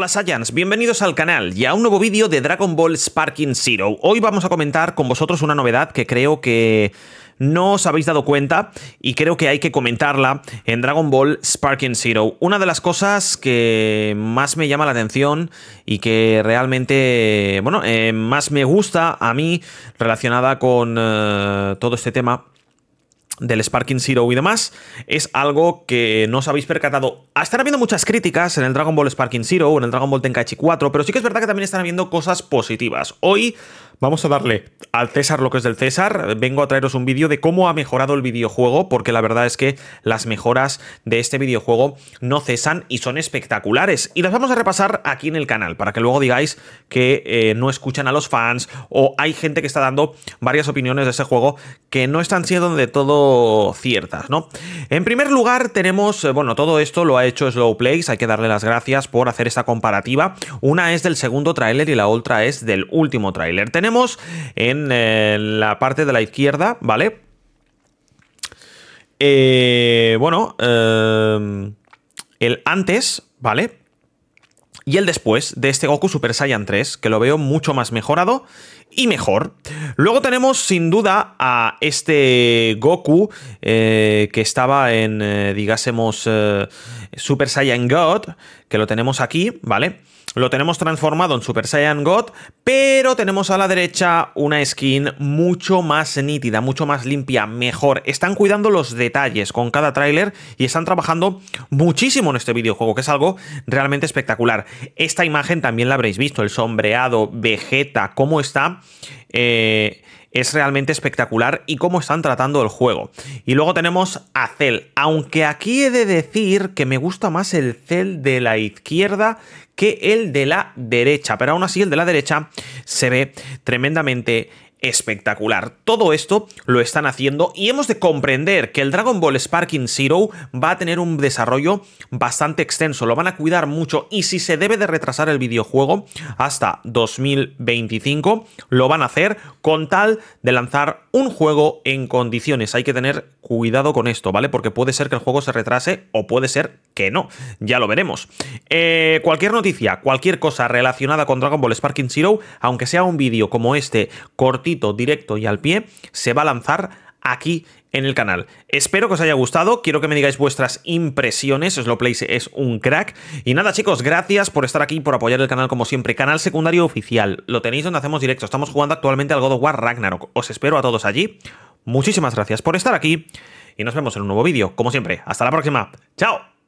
Hola Saiyans, bienvenidos al canal y a un nuevo vídeo de Dragon Ball Sparking Zero. Hoy vamos a comentar con vosotros una novedad que creo que no os habéis dado cuenta y creo que hay que comentarla en Dragon Ball Sparking Zero. Una de las cosas que más me llama la atención y que realmente, bueno, eh, más me gusta a mí relacionada con eh, todo este tema del Sparking Zero y demás, es algo que no os habéis percatado. Ah, están habiendo muchas críticas en el Dragon Ball Sparking Zero o en el Dragon Ball Tenkaichi 4, pero sí que es verdad que también están habiendo cosas positivas. Hoy Vamos a darle al César lo que es del César. Vengo a traeros un vídeo de cómo ha mejorado el videojuego, porque la verdad es que las mejoras de este videojuego no cesan y son espectaculares. Y las vamos a repasar aquí en el canal, para que luego digáis que eh, no escuchan a los fans o hay gente que está dando varias opiniones de ese juego que no están siendo de todo ciertas, ¿no? En primer lugar tenemos, eh, bueno, todo esto lo ha hecho Slow Plays, hay que darle las gracias por hacer esta comparativa. Una es del segundo tráiler y la otra es del último tráiler. Tenemos en eh, la parte de la izquierda, ¿vale? Eh, bueno, eh, el antes, ¿vale? Y el después de este Goku Super Saiyan 3, que lo veo mucho más mejorado y mejor. Luego tenemos sin duda a este Goku que estaba en, digásemos, Super Saiyan God, que lo tenemos aquí, ¿vale? lo tenemos transformado en Super Saiyan God, pero tenemos a la derecha una skin mucho más nítida, mucho más limpia, mejor. Están cuidando los detalles con cada tráiler y están trabajando muchísimo en este videojuego, que es algo realmente espectacular. Esta imagen también la habréis visto, el sombreado, Vegeta, cómo está... Eh, es realmente espectacular y cómo están tratando el juego. Y luego tenemos a Cell, aunque aquí he de decir que me gusta más el Cell de la izquierda que el de la derecha, pero aún así el de la derecha se ve tremendamente espectacular. Todo esto lo están haciendo y hemos de comprender que el Dragon Ball Sparking Zero va a tener un desarrollo bastante extenso, lo van a cuidar mucho y si se debe de retrasar el videojuego hasta 2025, lo van a hacer con tal de lanzar un juego en condiciones. Hay que tener cuidado con esto, ¿vale? Porque puede ser que el juego se retrase o puede ser que no, ya lo veremos. Eh, cualquier noticia, cualquier cosa relacionada con Dragon Ball Sparking Zero, aunque sea un vídeo como este, cortito, directo y al pie, se va a lanzar aquí en el canal. Espero que os haya gustado, quiero que me digáis vuestras impresiones, Place es un crack. Y nada chicos, gracias por estar aquí, por apoyar el canal como siempre. Canal secundario oficial, lo tenéis donde hacemos directo, estamos jugando actualmente al God of War Ragnarok. Os espero a todos allí. Muchísimas gracias por estar aquí y nos vemos en un nuevo vídeo. Como siempre, hasta la próxima. ¡Chao!